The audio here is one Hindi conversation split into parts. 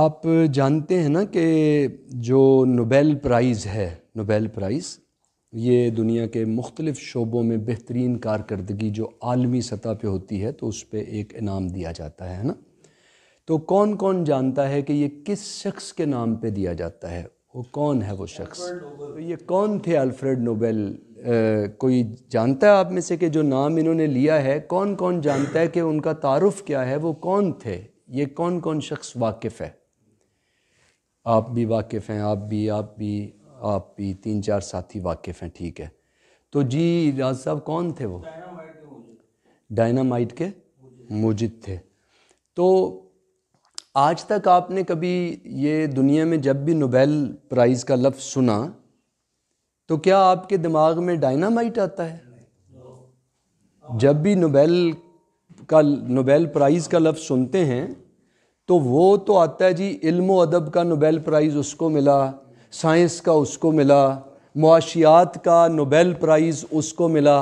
आप जानते हैं ना कि जो नोबेल प्राइज़ है नोबेल प्राइज़ ये दुनिया के मुख्तलिफ़ शोबों में बेहतरीन कारकर्दगी जो आलमी सतह पे होती है तो उस पर एक इनाम दिया जाता है ना तो कौन कौन जानता है कि ये किस शख्स के नाम पे दिया जाता है वो कौन है वो शख्स तो ये कौन थे अल्फ्रेड नोबेल कोई जानता है आप में से कि जो नाम इन्होंने लिया है कौन कौन जानता है कि उनका तारफ़ क्या है वो कौन थे ये कौन कौन शख्स वाकिफ़ है आप भी वाकिफ़ हैं आप भी आप भी आप भी तीन चार साथी वाकिफ़ हैं ठीक है तो जी राज साहब कौन थे वो डायनामाइट के मुजिद थे तो आज तक आपने कभी ये दुनिया में जब भी नोबेल प्राइज़ का लफ्ज़ सुना तो क्या आपके दिमाग में डायनामाइट आता है जब भी नोबेल का नोबेल प्राइज़ का लफ्ज़ सुनते हैं तो वो तो आता है जी इल्म अदब का नोबेल प्राइज़ उसको मिला साइंस का उसको मिला मुआशियात का नोबेल प्राइज़ उसको मिला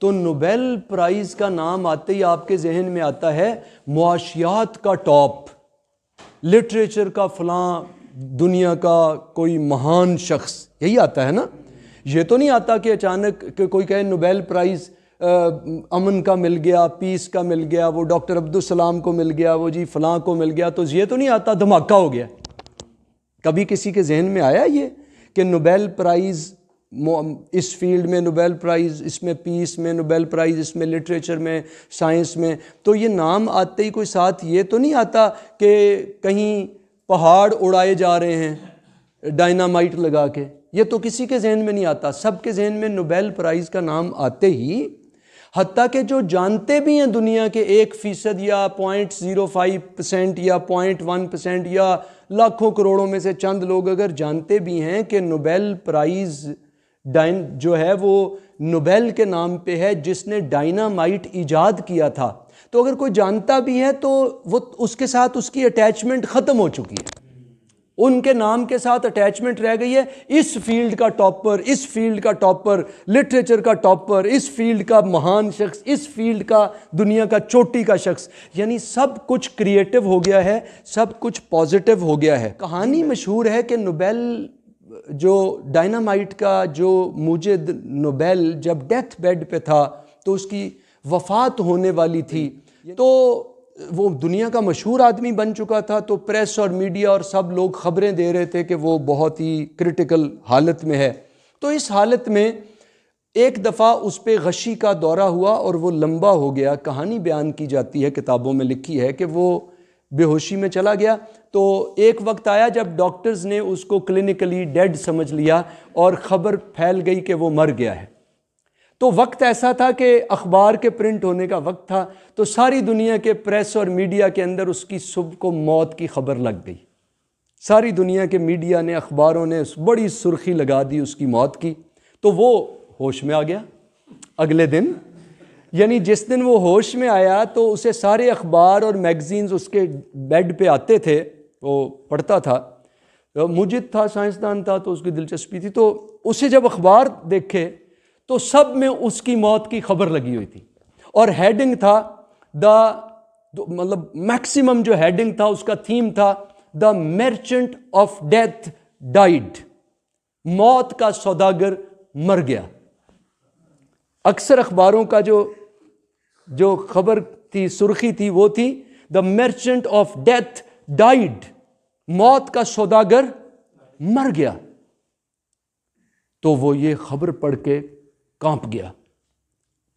तो नोबेल प्राइज़ का नाम आते ही आपके जहन में आता है मुआशियात का टॉप लिटरेचर का फलां दुनिया का कोई महान शख्स यही आता है ना ये तो नहीं आता कि अचानक कोई कहे नोबेल प्राइज़ अमन का मिल गया पीस का मिल गया वो डॉक्टर अब्दुलसलाम को मिल गया वो जी फ़लाँ को मिल गया तो ये तो नहीं आता धमाका हो गया कभी किसी के जहन में आया ये कि नोबेल प्राइज़ इस फील्ड में नोबेल प्राइज़ इसमें पीस में नोबेल प्राइज़ इसमें लिटरेचर में साइंस में तो ये नाम आते ही कोई साथ ये तो नहीं आता कि कहीं पहाड़ उड़ाए जा रहे हैं डायनामाइट लगा के ये तो किसी के जहन में नहीं आता सब के जहन में नोबेल प्राइज़ का नाम आते ही हती कि जो जानते भी हैं दुनिया के एक फ़ीसद या पॉइंट ज़ीरो फाइव परसेंट या पॉइंट वन परसेंट या लाखों करोड़ों में से चंद लोग अगर जानते भी हैं कि नोबेल प्राइज़ डाइन जो है वो नोबेल के नाम पे है जिसने डायनामाइट इजाद किया था तो अगर कोई जानता भी है तो वो उसके साथ उसकी अटैचमेंट ख़त्म हो चुकी है उनके नाम के साथ अटैचमेंट रह गई है इस फील्ड का टॉपर इस फील्ड का टॉपर लिटरेचर का टॉपर इस फील्ड का महान शख्स इस फील्ड का दुनिया का चोटी का शख्स यानी सब कुछ क्रिएटिव हो गया है सब कुछ पॉजिटिव हो गया है कहानी मशहूर है कि नोबेल जो डायनामाइट का जो मुझे नोबेल जब डेथ बेड पे था तो उसकी वफात होने वाली थी तो वो दुनिया का मशहूर आदमी बन चुका था तो प्रेस और मीडिया और सब लोग खबरें दे रहे थे कि वो बहुत ही क्रिटिकल हालत में है तो इस हालत में एक दफ़ा उस पर गशी का दौरा हुआ और वो लंबा हो गया कहानी बयान की जाती है किताबों में लिखी है कि वो बेहोशी में चला गया तो एक वक्त आया जब डॉक्टर्स ने उसको क्लिनिकली डेड समझ लिया और ख़बर फैल गई कि वो मर गया है तो वक्त ऐसा था कि अखबार के प्रिंट होने का वक्त था तो सारी दुनिया के प्रेस और मीडिया के अंदर उसकी सुबह को मौत की खबर लग गई सारी दुनिया के मीडिया ने अखबारों ने बड़ी सुर्खी लगा दी उसकी मौत की तो वो होश में आ गया अगले दिन यानी जिस दिन वो होश में आया तो उसे सारे अखबार और मैगज़ीन्स उसके बेड पे आते थे वो पढ़ता था तो मुजिद था साइंसदान था तो उसकी दिलचस्पी थी तो उसे जब अखबार देखे तो सब में उसकी मौत की खबर लगी हुई थी और हेडिंग था द तो मतलब मैक्सिमम जो हेडिंग था उसका थीम था the merchant of death died मौत का सौदागर मर गया अक्सर अखबारों का जो जो खबर थी सुर्खी थी वो थी the merchant of death died मौत का सौदागर मर गया तो वो ये खबर पढ़ के कांप गया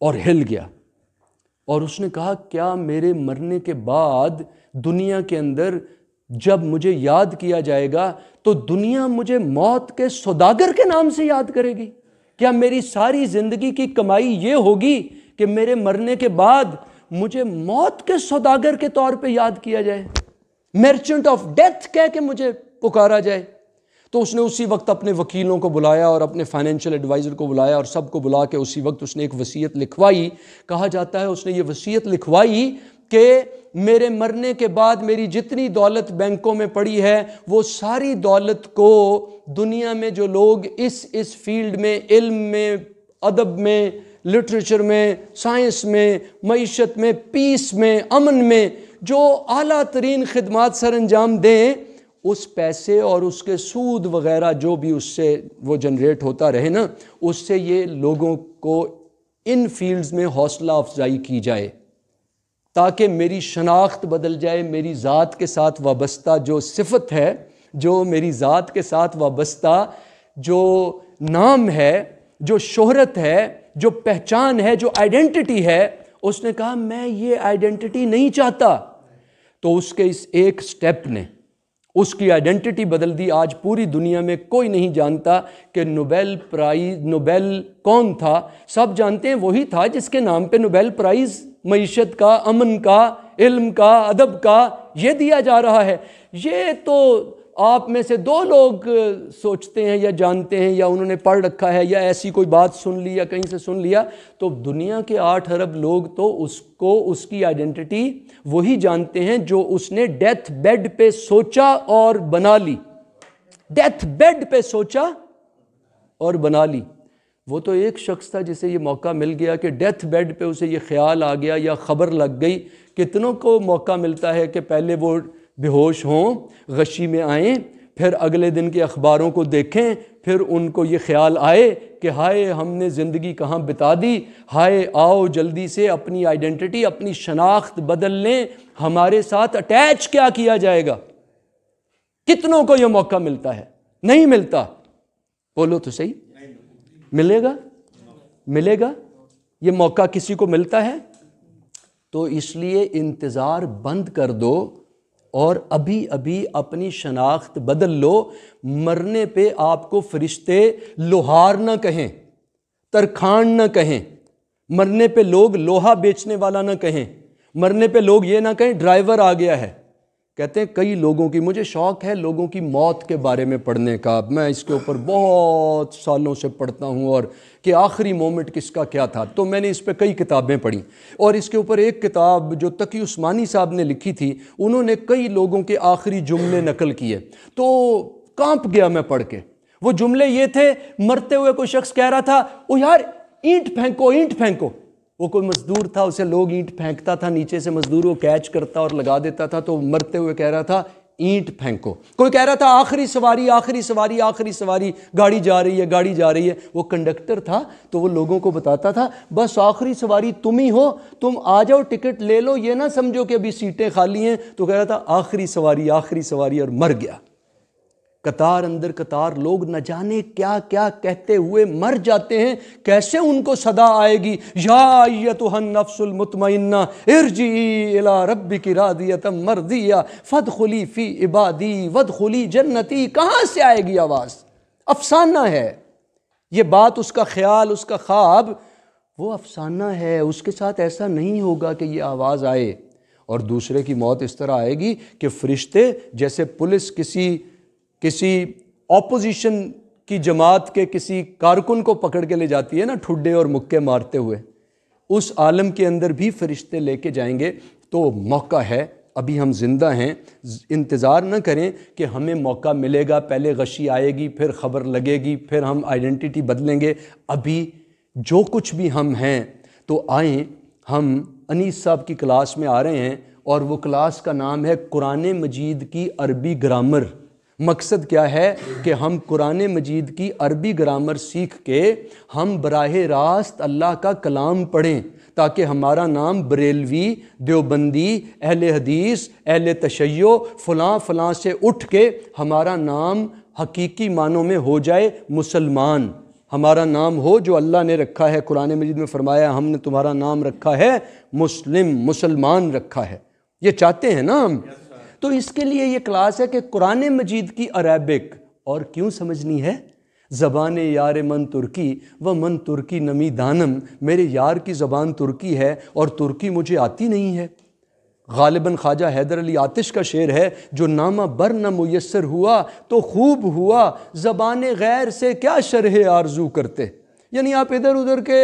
और हिल गया और उसने कहा क्या मेरे मरने के बाद दुनिया के अंदर जब मुझे याद किया जाएगा तो दुनिया मुझे मौत के सौदागर के नाम से याद करेगी क्या मेरी सारी ज़िंदगी की कमाई ये होगी कि मेरे मरने के बाद मुझे मौत के सौदागर के तौर पे याद किया जाए मर्चेंट ऑफ डेथ कह के मुझे पुकारा जाए तो उसने उसी वक्त अपने वकीलों को बुलाया और अपने फाइनेंशियल एडवाइज़र को बुलाया और सबको बुला के उसी वक्त उसने एक वसीयत लिखवाई कहा जाता है उसने ये वसीयत लिखवाई कि मेरे मरने के बाद मेरी जितनी दौलत बैंकों में पड़ी है वो सारी दौलत को दुनिया में जो लोग इस इस फील्ड में इल्म में अदब में लिटरेचर में साइंस में मीशत में पीस में अमन में जो अली तरीन खदमात सर अंजाम दें उस पैसे और उसके सूद वगैरह जो भी उससे वो जनरेट होता रहे ना उससे ये लोगों को इन फील्ड्स में हौसला अफजाई की जाए ताकि मेरी शनाख्त बदल जाए मेरी ज़ात के साथ वाबस्ता जो सिफत है जो मेरी ज़ात के साथ वाबस्ता जो नाम है जो शोहरत है जो पहचान है जो आइडेंटिटी है उसने कहा मैं ये आइडेंटिटी नहीं चाहता तो उसके इस एक स्टेप ने उसकी आइडेंटिटी बदल दी आज पूरी दुनिया में कोई नहीं जानता कि नोबेल प्राइज़ नोबेल कौन था सब जानते हैं वही था जिसके नाम पे नोबेल प्राइज़ मीशत का अमन का इल्म का अदब का ये दिया जा रहा है ये तो आप में से दो लोग सोचते हैं या जानते हैं या उन्होंने पढ़ रखा है या ऐसी कोई बात सुन ली या कहीं से सुन लिया तो दुनिया के आठ अरब लोग तो उसको उसकी आइडेंटिटी वही जानते हैं जो उसने डेथ बेड पे सोचा और बना ली डेथ बेड पे सोचा और बना ली वो तो एक शख्स था जिसे ये मौका मिल गया कि डेथ बेड पे उसे ये ख्याल आ गया या ख़बर लग गई कितनों को मौका मिलता है कि पहले वो बेहोश हों गशी में आएँ फिर अगले दिन के अखबारों को देखें फिर उनको ये ख्याल आए कि हाय हमने ज़िंदगी कहाँ बिता दी हाय आओ जल्दी से अपनी आइडेंटिटी अपनी शनाख्त बदल लें हमारे साथ अटैच क्या किया जाएगा कितनों को यह मौका मिलता है नहीं मिलता बोलो तो सही मिलेगा मिलेगा ये मौका किसी को मिलता है तो इसलिए इंतज़ार बंद कर दो और अभी अभी अपनी शनाख्त बदल लो मरने पे आपको फरिश्ते लोहार ना कहें तरखान ना कहें मरने पे लोग लोहा बेचने वाला ना कहें मरने पे लोग ये ना कहें ड्राइवर आ गया है कहते हैं कई लोगों की मुझे शौक़ है लोगों की मौत के बारे में पढ़ने का मैं इसके ऊपर बहुत सालों से पढ़ता हूँ और कि आखिरी मोमेंट किसका क्या था तो मैंने इस पर कई किताबें पढ़ी और इसके ऊपर एक किताब जो तकी उस्मानी साहब ने लिखी थी उन्होंने कई लोगों के आखिरी जुमले नकल किए तो कांप गया मैं पढ़ के वो जुमले ये थे मरते हुए कोई शख्स कह रहा था ओ यार ईंट फेंको ईंट फेंको वो कोई मजदूर था उसे लोग ईंट फेंकता था नीचे से मजदूर वो कैच करता और लगा देता था तो मरते हुए कह रहा था ईंट फेंको कोई कह रहा था आखिरी सवारी आखिरी सवारी आखिरी सवारी गाड़ी जा रही है गाड़ी जा रही है वो कंडक्टर था तो वो लोगों को बताता था बस आखिरी सवारी तुम ही हो तुम आ जाओ टिकट ले लो ये ना समझो कि अभी सीटें खाली हैं तो कह रहा था आखिरी सवारी आखिरी सवारी और मर गया कतार अंदर कतार लोग न जाने क्या क्या कहते हुए मर जाते हैं कैसे उनको सदा आएगी या तो नफसुल मुतमन्ना इर्जी इला रब्बी की रादियत दिया फद खुली फ़ी इबादी वद खुली जन्नती कहाँ से आएगी आवाज़ अफसाना है ये बात उसका ख्याल उसका ख्वाब वो अफसाना है उसके साथ ऐसा नहीं होगा कि ये आवाज़ आए और दूसरे की मौत इस तरह आएगी कि फ़रिश्ते जैसे पुलिस किसी किसी ऑपोजिशन की जमात के किसी कारकुन को पकड़ के ले जाती है ना ठुड्डे और मुक्के मारते हुए उस आलम के अंदर भी फरिश्ते लेके जाएंगे तो मौका है अभी हम ज़िंदा हैं इंतज़ार न करें कि हमें मौका मिलेगा पहले गशी आएगी फिर ख़बर लगेगी फिर हम आइडेंटिटी बदलेंगे अभी जो कुछ भी हम हैं तो आएँ हम अनीस साहब की क्लास में आ रहे हैं और वो क्लास का नाम है कुरान मजीद की अरबी ग्रामर मकसद क्या है कि हम कुरान मजीद की अरबी ग्रामर सीख के हम बराह रास्त अल्लाह का कलाम पढ़ें ताकि हमारा नाम बरेलवी देवबंदी अहल हदीस अहल तशैय फ़लाँ फ़लाँ से उठ के हमारा नाम हकीकी मानों में हो जाए मुसलमान हमारा नाम हो जो अल्लाह ने रखा है कुरान मजीद में फ़रमाया हमने तुम्हारा नाम रखा है मुस्लिम मुसलमान रखा है ये चाहते हैं ना हम तो इसके लिए ये क्लास है कि कुरान मजीद की अरबिक और क्यों समझनी है ज़बान यार मन तुर्की व मन तुर्की नमी दानम मेरे यार की ज़बान तुर्की है और तुर्की मुझे आती नहीं है गालिबा ख्वाजा हैदर अली आतिश का शेर है जो नामा बर न मैसर हुआ तो खूब हुआ ज़बान गैर से क्या शरह आरजू करते यानी आप इधर उधर के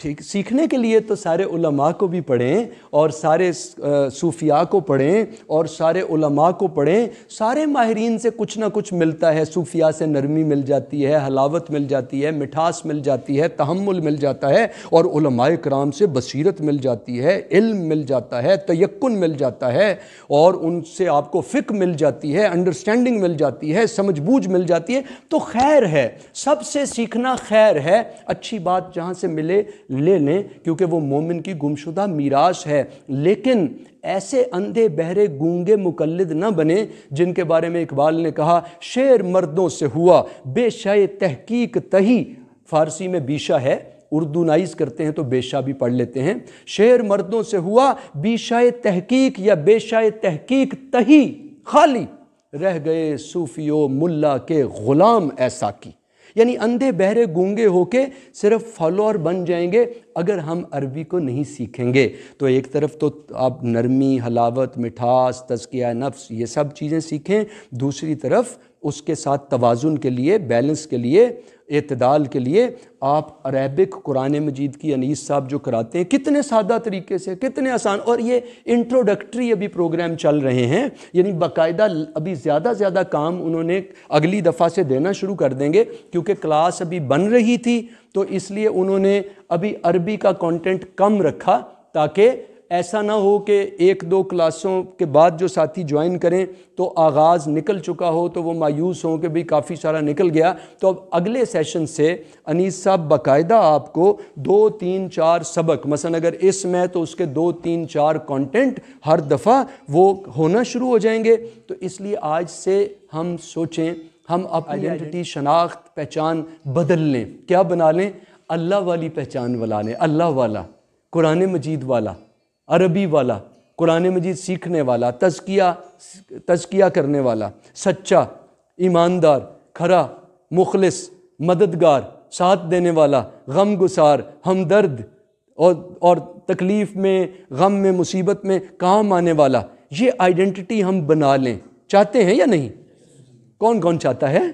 ठीक सीखने के लिए तो सारे उलमा को भी पढ़ें और सारे सूफिया को पढ़ें और सारे उलमा को पढ़ें सारे माहरीन से कुछ ना कुछ मिलता है सूफिया से नरमी मिल जाती है हलावत मिल जाती है मिठास मिल जाती है तहमुल मिल जाता है और कराम से बसीरत मिल जाती है इल्म मिल जाता है तयक्न मिल जाता है और उनसे आपको फ़िक मिल जाती है अंडरस्टैंडिंग मिल जाती है समझबूझ मिल जाती है तो खैर है सबसे सीखना खैर है अच्छी बात जहाँ से मिले ले लें क्योंकि वो मोमिन की गुमशुदा मीराश है लेकिन ऐसे अंधे बहरे गूंगे मुकलद न बने जिनके बारे में इकबाल ने कहा शेर मर्दों से हुआ बेशय तहकीक तही फ़ारसी में बीशा है उर्दूनाइज करते हैं तो बेशा भी पढ़ लेते हैं शेर मर्दों से हुआ बीशाए तहकीक या बेशाए तहकीक तही खाली रह गए सूफियो मुल्ला के ग़ुलाम ऐसा की यानी अंधे बहरे गूंगे होके सिर्फ फॉलोअर बन जाएंगे अगर हम अरबी को नहीं सीखेंगे तो एक तरफ तो आप नरमी हलावत मिठास तजकिया नफ्स ये सब चीज़ें सीखें दूसरी तरफ उसके साथ तोज़ुन के लिए बैलेंस के लिए अतदाल के लिए आप अरेबिक कुरान मजीद की अनीस साहब जो कराते हैं कितने सादा तरीके से कितने आसान और ये इंट्रोडक्टरी अभी प्रोग्राम चल रहे हैं यानी बाकायदा अभी ज़्यादा ज़्यादा काम उन्होंने अगली दफ़ा से देना शुरू कर देंगे क्योंकि क्लास अभी बन रही थी तो इसलिए उन्होंने अभी अरबी का कॉन्टेंट कम रखा ताकि ऐसा ना हो कि एक दो क्लासों के बाद जो साथी ज्वाइन करें तो आगाज़ निकल चुका हो तो वो मायूस हों कि भाई काफ़ी सारा निकल गया तो अब अगले सेशन से अनीस साहब बाकायदा आपको दो तीन चार सबक मसलन अगर इसमें है तो उसके दो तीन चार कंटेंट हर दफ़ा वो होना शुरू हो जाएंगे तो इसलिए आज से हम सोचें हम अपनी आइडेंटिटी शनाख्त पहचान बदल लें क्या बना लें अल्लाह वाली पहचान बना लें अल्लाह वाला कुरान मजीद वाला अरबी वाला कुरान मजीद सीखने वाला तजकिया तजकिया करने वाला सच्चा ईमानदार खरा मुखलस मददगार साथ देने वाला गम गुसार हमदर्द और और तकलीफ़ में गम में मुसीबत में काम आने वाला ये आइडेंटिटी हम बना लें चाहते हैं या नहीं कौन कौन चाहता है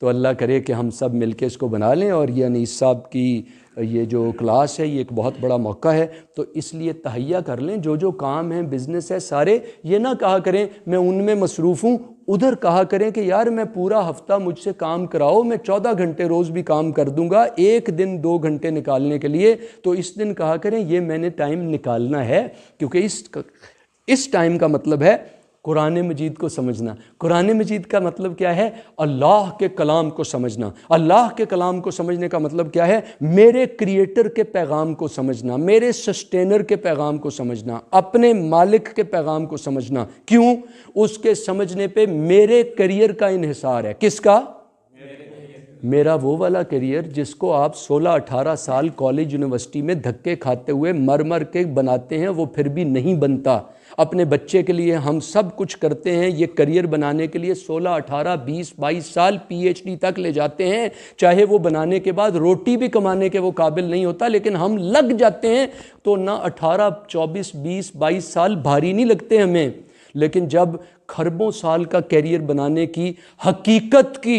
तो अल्लाह करे कि हम सब मिलके इसको बना लें और यानी साहब की ये जो क्लास है ये एक बहुत बड़ा मौका है तो इसलिए तहैया कर लें जो जो काम है बिज़नेस है सारे ये ना कहा करें मैं उनमें मसरूफ़ हूँ उधर कहा करें कि यार मैं पूरा हफ्ता मुझसे काम कराओ मैं चौदह घंटे रोज़ भी काम कर दूंगा एक दिन दो घंटे निकालने के लिए तो इस दिन कहा करें ये मैंने टाइम निकालना है क्योंकि इस इस टाइम का मतलब है कुरान मजीद को समझना कुरान मजीद का मतलब क्या है अल्लाह के कलाम को समझना अल्लाह के कलाम को समझने का मतलब क्या है मेरे क्रिएटर के पैगाम को समझना मेरे सस्टेनर के पैगाम को समझना अपने मालिक के पैगाम को समझना क्यों उसके समझने पे मेरे करियर का इहसार है किसका मेरा वो वाला करियर जिसको आप 16-18 साल कॉलेज यूनिवर्सिटी में धक्के खाते हुए मर मर के बनाते हैं वो फिर भी नहीं बनता अपने बच्चे के लिए हम सब कुछ करते हैं ये करियर बनाने के लिए 16, 18, 20, 22 साल पीएचडी तक ले जाते हैं चाहे वो बनाने के बाद रोटी भी कमाने के वो काबिल नहीं होता लेकिन हम लग जाते हैं तो ना 18, 24, 20, 22 साल भारी नहीं लगते हमें लेकिन जब खरबों साल का करियर बनाने की हकीकत की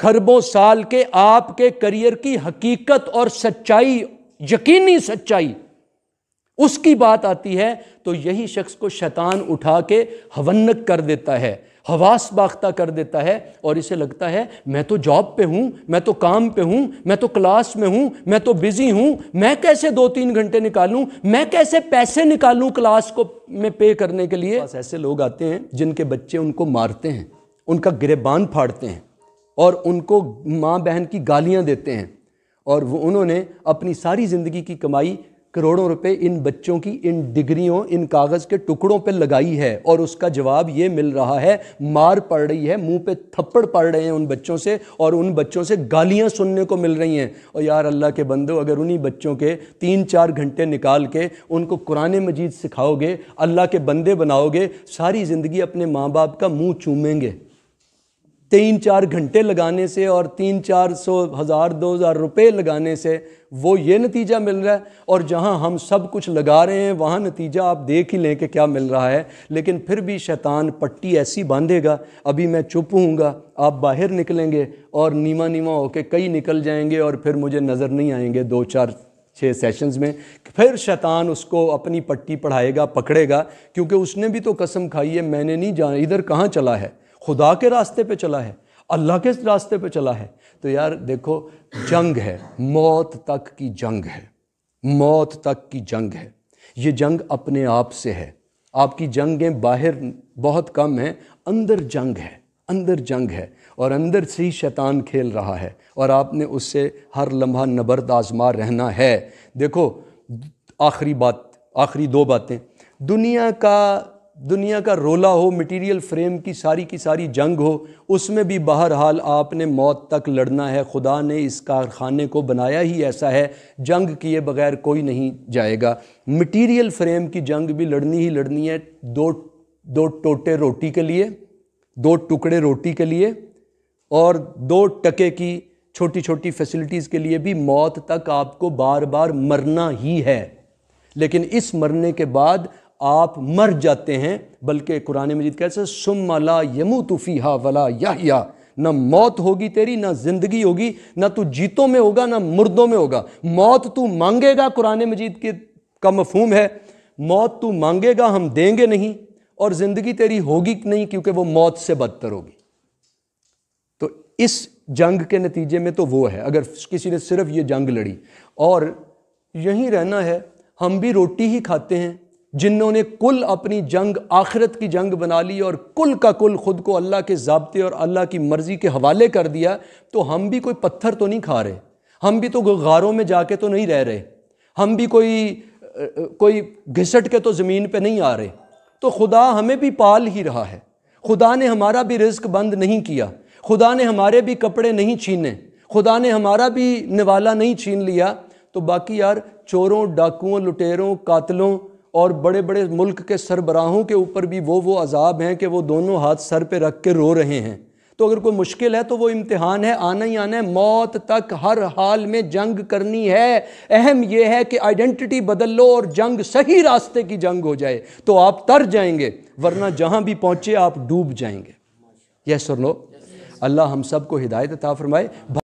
खरबों साल के आपके करियर की हकीकत और सच्चाई यकीनी सच्चाई उसकी बात आती है तो यही शख्स को शैतान उठा के हवन्नक कर देता है हवास बाख्ता कर देता है और इसे लगता है मैं तो जॉब पे हूँ मैं तो काम पे हूँ मैं तो क्लास में हूँ मैं तो बिज़ी हूँ मैं कैसे दो तीन घंटे निकालूँ मैं कैसे पैसे निकालूँ क्लास को में पे करने के लिए ऐसे लोग आते हैं जिनके बच्चे उनको मारते हैं उनका गिरेबान फाड़ते हैं और उनको माँ बहन की गालियाँ देते हैं और वो उन्होंने अपनी सारी ज़िंदगी की कमाई करोड़ों रुपए इन बच्चों की इन डिग्रियों इन कागज़ के टुकड़ों पर लगाई है और उसका जवाब ये मिल रहा है मार पड़ रही है मुंह पे थप्पड़ पड़ रहे हैं उन बच्चों से और उन बच्चों से गालियां सुनने को मिल रही हैं और यार अल्लाह के बंदो अगर उन्हीं बच्चों के तीन चार घंटे निकाल के उनको कुरान मजीद सिखाओगे अल्लाह के बंदे बनाओगे सारी ज़िंदगी अपने माँ बाप का मुँह चूमेंगे तीन चार घंटे लगाने से और तीन चार सौ हज़ार दो हज़ार रुपये लगाने से वो ये नतीजा मिल रहा है और जहाँ हम सब कुछ लगा रहे हैं वहाँ नतीजा आप देख ही लें कि क्या मिल रहा है लेकिन फिर भी शैतान पट्टी ऐसी बांधेगा अभी मैं चुप हूँगा आप बाहर निकलेंगे और नीमा नीमा होके कई निकल जाएंगे और फिर मुझे नज़र नहीं आएंगे दो चार छः सेशंस में फिर शैतान उसको अपनी पट्टी पढ़ाएगा पकड़ेगा क्योंकि उसने भी तो कसम खाई है मैंने नहीं जाना इधर कहाँ चला है खुदा के रास्ते पे चला है अल्लाह के रास्ते पे चला है तो यार देखो जंग है मौत तक की जंग है मौत तक की जंग है ये जंग अपने आप से है आपकी जंगें बाहर बहुत कम हैं अंदर जंग है अंदर जंग है और अंदर से ही शैतान खेल रहा है और आपने उससे हर लम्हा नबर्द आजमा रहना है देखो आखिरी बात आखिरी दो बातें दुनिया का दुनिया का रोला हो मटेरियल फ्रेम की सारी की सारी जंग हो उसमें भी बहरहाल आपने मौत तक लड़ना है खुदा ने इस कारखाने को बनाया ही ऐसा है जंग किए बगैर कोई नहीं जाएगा मटेरियल फ्रेम की जंग भी लड़नी ही लड़नी है दो दो टोटे रोटी के लिए दो टुकड़े रोटी के लिए और दो टके की छोटी छोटी फैसिलिटीज़ के लिए भी मौत तक आपको बार बार मरना ही है लेकिन इस मरने के बाद आप मर जाते हैं बल्कि कुरान मजीद कैसे सुम यमु यमू तुफ़ीहा वला याहिया ना मौत होगी तेरी ना ज़िंदगी होगी ना तू जीतों में होगा ना मुर्दों में होगा मौत तू मांगेगा कुरान मजीद के का मफहम है मौत तू मांगेगा हम देंगे नहीं और ज़िंदगी तेरी होगी नहीं क्योंकि वो मौत से बदतर होगी तो इस जंग के नतीजे में तो वो है अगर किसी ने सिर्फ ये जंग लड़ी और यहीं रहना है हम भी रोटी ही खाते हैं जिन्होंने कुल अपनी जंग आखिरत की जंग बना ली और कुल का कुल ख़ुद को अल्लाह के जबते और अल्लाह की मर्ज़ी के हवाले कर दिया तो हम भी कोई पत्थर तो नहीं खा रहे हम भी तो गारों में जाके तो नहीं रह रहे हम भी कोई कोई घिसट के तो ज़मीन पे नहीं आ रहे तो खुदा हमें भी पाल ही रहा है खुदा ने हमारा भी रिस्क बंद नहीं किया खुदा ने हमारे भी कपड़े नहीं छीने खुदा ने हमारा भी निवाला नहीं छीन लिया तो बाकी यार चोरों डाकुओं लुटेरों कातलों और बड़े बड़े मुल्क के सरबराहों के ऊपर भी वो वो अजाब हैं कि वो दोनों हाथ सर पे रख के रो रहे हैं तो अगर कोई मुश्किल है तो वो इम्तिहान है आना ही आना है मौत तक हर हाल में जंग करनी है अहम यह है कि आइडेंटिटी बदल लो और जंग सही रास्ते की जंग हो जाए तो आप तर जाएंगे वरना जहाँ भी पहुँचे आप डूब जाएंगे यह सुन लो अल्लाह हम सब को हिदायत अता फरमाए